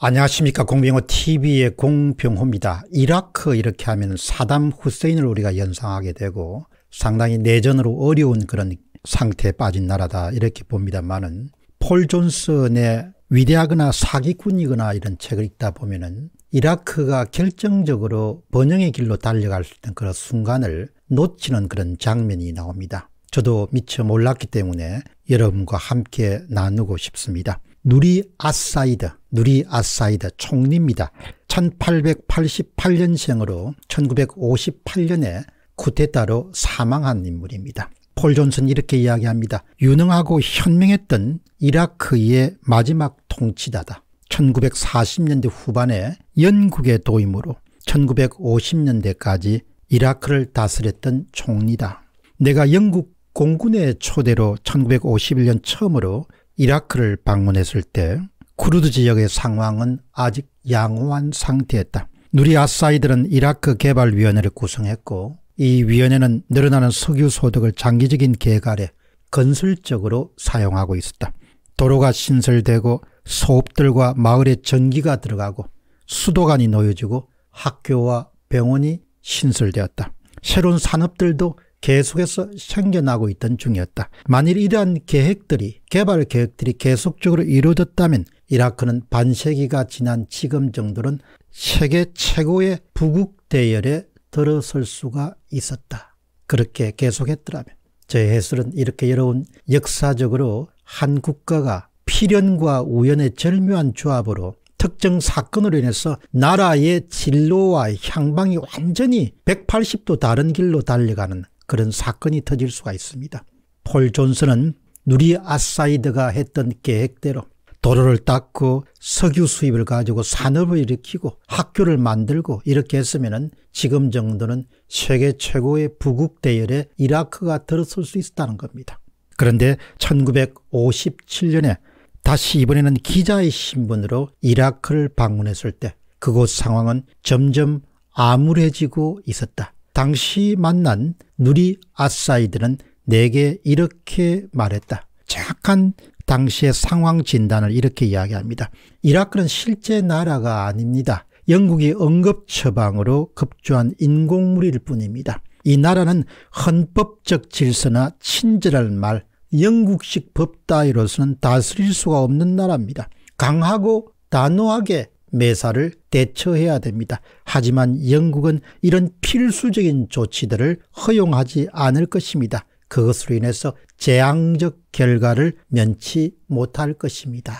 안녕하십니까 공병호 TV의 공병호입니다. 이라크 이렇게 하면 사담 후세인을 우리가 연상하게 되고 상당히 내전으로 어려운 그런 상태에 빠진 나라다 이렇게 봅니다만은 폴 존슨의 위대하거나 사기꾼이거나 이런 책을 읽다 보면은 이라크가 결정적으로 번영의 길로 달려갈 수 있는 그런 순간을 놓치는 그런 장면이 나옵니다. 저도 미처 몰랐기 때문에 여러분과 함께 나누고 싶습니다. 누리 아사이드, 누리 아사이드 총리입니다. 1888년생으로 1958년에 쿠데타로 사망한 인물입니다. 폴 존슨 이렇게 이야기합니다. 유능하고 현명했던 이라크의 마지막 통치자다. 1940년대 후반에 영국의 도입으로 1950년대까지 이라크를 다스렸던 총리다. 내가 영국 공군의 초대로 1951년 처음으로 이라크를 방문했을 때 쿠르드 지역의 상황은 아직 양호한 상태였다. 누리 아사이들은 이라크 개발위원회를 구성했고 이 위원회는 늘어나는 석유 소득을 장기적인 개발에 건설적으로 사용하고 있었다. 도로가 신설되고 소업들과 마을에 전기가 들어가고 수도관이 놓여지고 학교와 병원이 신설되었다. 새로운 산업들도 계속해서 생겨나고 있던 중이었다. 만일 이러한 계획들이 개발 계획들이 계속적으로 이루어졌다면 이라크는 반세기가 지난 지금 정도는 세계 최고의 부국 대열에 들어설 수가 있었다. 그렇게 계속했더라면 저 해설은 이렇게 여러운 역사적으로 한 국가가 필연과 우연의 절묘한 조합으로 특정 사건으로 인해서 나라의 진로와 향방이 완전히 180도 다른 길로 달려가는 그런 사건이 터질 수가 있습니다. 폴 존슨은 누리 아사이드가 했던 계획대로 도로를 닦고 석유 수입을 가지고 산업을 일으키고 학교를 만들고 이렇게 했으면 지금 정도는 세계 최고의 부국 대열에 이라크가 들어설 수 있었다는 겁니다. 그런데 1957년에 다시 이번에는 기자의 신분으로 이라크를 방문했을 때 그곳 상황은 점점 암울해지고 있었다. 당시 만난 누리 아사이드는 내게 이렇게 말했다. 정확한 당시의 상황 진단을 이렇게 이야기합니다. 이라크는 실제 나라가 아닙니다. 영국이 응급 처방으로 급조한 인공물일 뿐입니다. 이 나라는 헌법적 질서나 친절한 말, 영국식 법 따위로서는 다스릴 수가 없는 나라입니다. 강하고 단호하게 매사를 대처해야 됩니다. 하지만 영국은 이런 필수적인 조치들을 허용하지 않을 것입니다. 그것으로 인해서 재앙적 결과를 면치 못할 것입니다.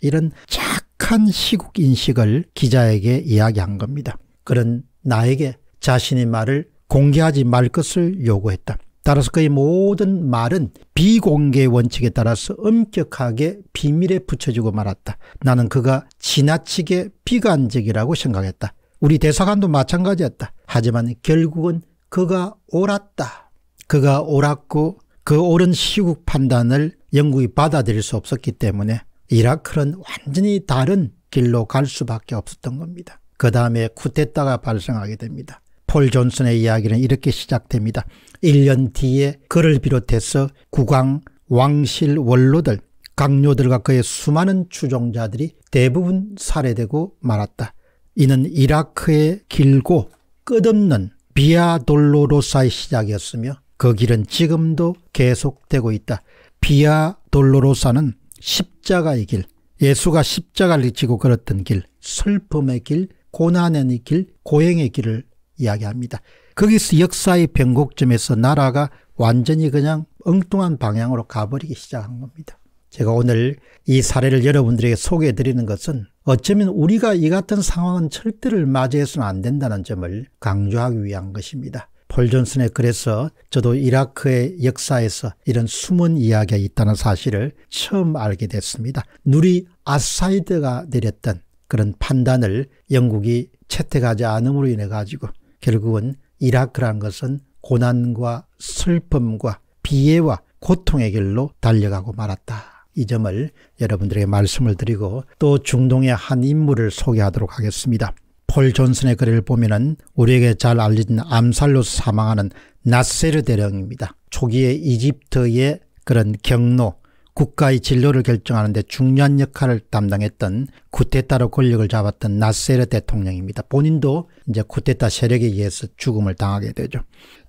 이런 착한 시국 인식을 기자에게 이야기한 겁니다. 그런 나에게 자신의 말을 공개하지 말 것을 요구했다. 따라서 그의 모든 말은 비공개 원칙에 따라서 엄격하게 비밀에 붙여주고 말았다. 나는 그가 지나치게 비관적이라고 생각했다. 우리 대사관도 마찬가지였다. 하지만 결국은 그가 옳았다. 그가 옳았고 그 옳은 시국 판단을 영국이 받아들일 수 없었기 때문에 이라크는 완전히 다른 길로 갈 수밖에 없었던 겁니다. 그 다음에 쿠데타가 발생하게 됩니다. 폴 존슨의 이야기는 이렇게 시작됩니다. 1년 뒤에 그를 비롯해서 국왕, 왕실 원로들, 강요들과 그의 수많은 추종자들이 대부분 살해되고 말았다. 이는 이라크의 길고 끝없는 비아돌로로사의 시작이었으며 그 길은 지금도 계속되고 있다. 비아돌로로사는 십자가의 길, 예수가 십자가를 지고 걸었던 길, 슬픔의 길, 고난의 길, 고행의 길을 이야기합니다. 거기서 역사의 변곡점에서 나라가 완전히 그냥 엉뚱한 방향으로 가버리기 시작한 겁니다. 제가 오늘 이 사례를 여러분들에게 소개해 드리는 것은 어쩌면 우리가 이 같은 상황은 절대를 맞이해서는 안 된다는 점을 강조하기 위한 것입니다. 폴 존슨의 그래서 저도 이라크의 역사에서 이런 숨은 이야기가 있다는 사실을 처음 알게 됐습니다. 누리 아사이드가 내렸던 그런 판단을 영국이 채택하지 않음으로 인해 가지고 결국은 이라크란 것은 고난과 슬픔과 비애와 고통의 길로 달려가고 말았다. 이 점을 여러분들에게 말씀을 드리고 또 중동의 한 인물을 소개하도록 하겠습니다. 폴 존슨의 글을 보면 우리에게 잘 알려진 암살로 사망하는 나세르 대령입니다. 초기에 이집트의 그런 경로 국가의 진로를 결정하는 데 중요한 역할을 담당했던 쿠데타로 권력을 잡았던 나세르 대통령입니다. 본인도 이제 쿠데타 세력에 의해서 죽음을 당하게 되죠.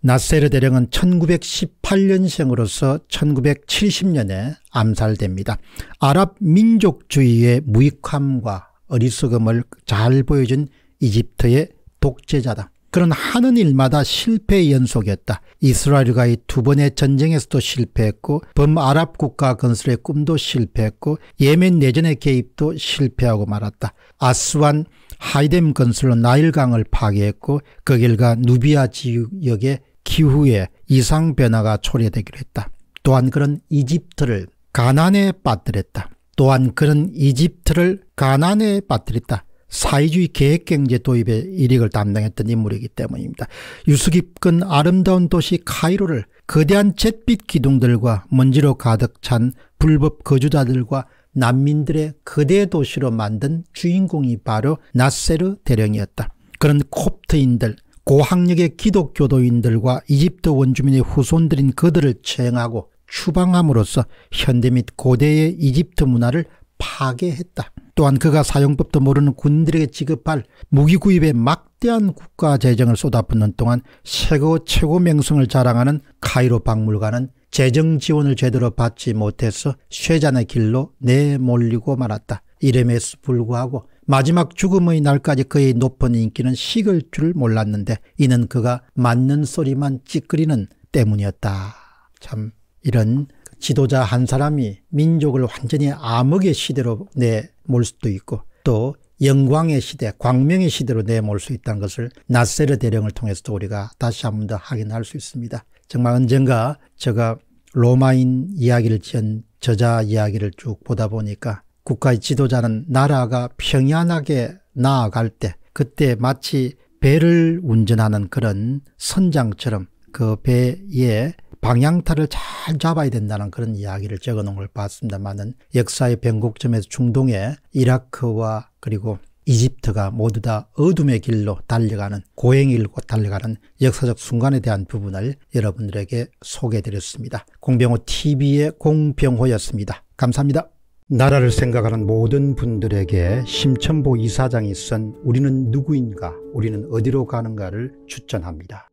나세르 대령은 1918년생으로서 1970년에 암살됩니다. 아랍 민족주의의 무익함과 어리석음을 잘 보여준 이집트의 독재자다. 그는 하는 일마다 실패의 연속이었다. 이스라엘과의 두 번의 전쟁에서도 실패했고 범아랍 국가 건설의 꿈도 실패했고 예멘 내전의 개입도 실패하고 말았다. 아스완 하이뎀 건설로 나일강을 파괴했고 그 결과 누비아 지역의 기후에 이상 변화가 초래되기로 했다. 또한 그런 이집트를 가난에 빠뜨렸다. 또한 그런 이집트를 가난에 빠뜨렸다. 사회주의 계획경제 도입의 이익을 담당했던 인물이기 때문입니다. 유수 깊은 아름다운 도시 카이로를 거대한 잿빛 기둥들과 먼지로 가득 찬 불법 거주자들과 난민들의 거대 도시로 만든 주인공이 바로 나세르 대령이었다. 그런 콥트인들, 고학력의 기독교도인들과 이집트 원주민의 후손들인 그들을 처형하고 추방함으로써 현대 및 고대의 이집트 문화를 파괴했다. 또한 그가 사용법도 모르는 군인들에게 지급할 무기 구입에 막대한 국가 재정을 쏟아붓는 동안 최고 최고 명성을 자랑하는 카이로 박물관은 재정 지원을 제대로 받지 못해서 쇠잔의 길로 내몰리고 말았다. 이름에서 불구하고 마지막 죽음의 날까지 그의 높은 인기는 식을 줄 몰랐는데 이는 그가 맞는 소리만 찌그리는 때문이었다. 참 이런 그 지도자 한 사람이 민족을 완전히 암흑의 시대로 내몰 수도 있고 또 영광의 시대, 광명의 시대로 내몰 수 있다는 것을 나세르 대령을 통해서도 우리가 다시 한번 더 확인할 수 있습니다. 정말 언젠가 제가 로마인 이야기를 지은 저자 이야기를 쭉 보다 보니까 국가의 지도자는 나라가 평안하게 나아갈 때 그때 마치 배를 운전하는 그런 선장처럼 그 배에 방향타를 잘 잡아야 된다는 그런 이야기를 적어 놓은 걸 봤습니다만은 역사의 변곡점에서 중동의 이라크와 그리고 이집트가 모두 다 어둠의 길로 달려가는 고행일고 달려가는 역사적 순간에 대한 부분을 여러분들에게 소개해드렸습니다. 공병호 TV의 공병호였습니다. 감사합니다. 나라를 생각하는 모든 분들에게 심천보 이사장이 쓴 우리는 누구인가 우리는 어디로 가는가를 추천합니다.